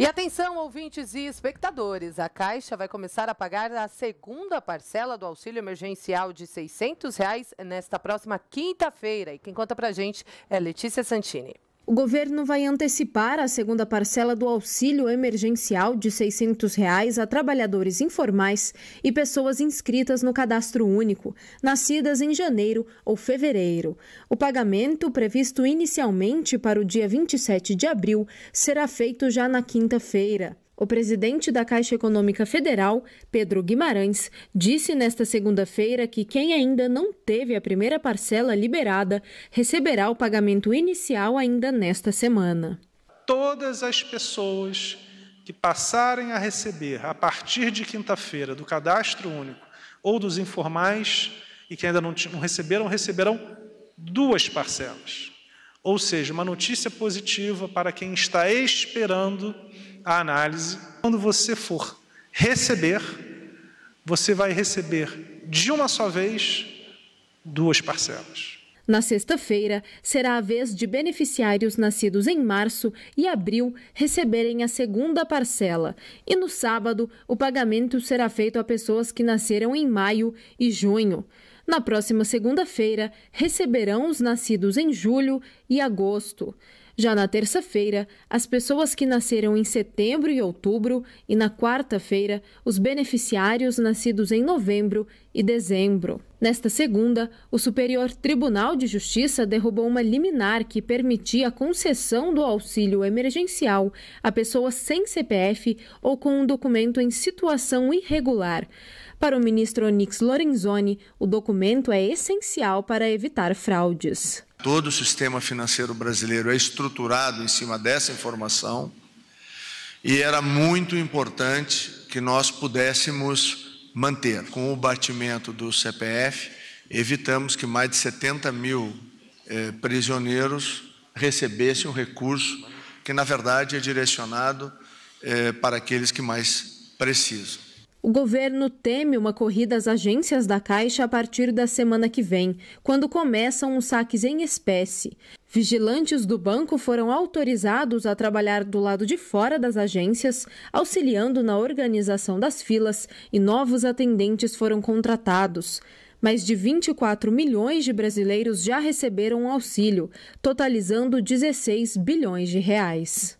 E atenção, ouvintes e espectadores, a Caixa vai começar a pagar a segunda parcela do auxílio emergencial de R$ reais nesta próxima quinta-feira. E quem conta pra gente é Letícia Santini. O governo vai antecipar a segunda parcela do auxílio emergencial de R$ 600 reais a trabalhadores informais e pessoas inscritas no cadastro único, nascidas em janeiro ou fevereiro. O pagamento, previsto inicialmente para o dia 27 de abril, será feito já na quinta-feira. O presidente da Caixa Econômica Federal, Pedro Guimarães, disse nesta segunda-feira que quem ainda não teve a primeira parcela liberada receberá o pagamento inicial ainda nesta semana. Todas as pessoas que passarem a receber a partir de quinta-feira do cadastro único ou dos informais e que ainda não, receberam, receberão duas parcelas. Ou seja, uma notícia positiva para quem está esperando a análise. Quando você for receber, você vai receber de uma só vez duas parcelas. Na sexta-feira, será a vez de beneficiários nascidos em março e abril receberem a segunda parcela. E no sábado, o pagamento será feito a pessoas que nasceram em maio e junho. Na próxima segunda-feira, receberão os nascidos em julho e agosto. Já na terça-feira, as pessoas que nasceram em setembro e outubro, e na quarta-feira, os beneficiários nascidos em novembro e dezembro. Nesta segunda, o Superior Tribunal de Justiça derrubou uma liminar que permitia a concessão do auxílio emergencial a pessoas sem CPF ou com um documento em situação irregular. Para o ministro Onix Lorenzoni, o documento é essencial para evitar fraudes. Todo o sistema financeiro brasileiro é estruturado em cima dessa informação e era muito importante que nós pudéssemos manter. Com o batimento do CPF, evitamos que mais de 70 mil eh, prisioneiros recebessem um recurso que, na verdade, é direcionado eh, para aqueles que mais precisam. O governo teme uma corrida às agências da Caixa a partir da semana que vem, quando começam os saques em espécie. Vigilantes do banco foram autorizados a trabalhar do lado de fora das agências, auxiliando na organização das filas, e novos atendentes foram contratados. Mais de 24 milhões de brasileiros já receberam auxílio, totalizando 16 bilhões de reais.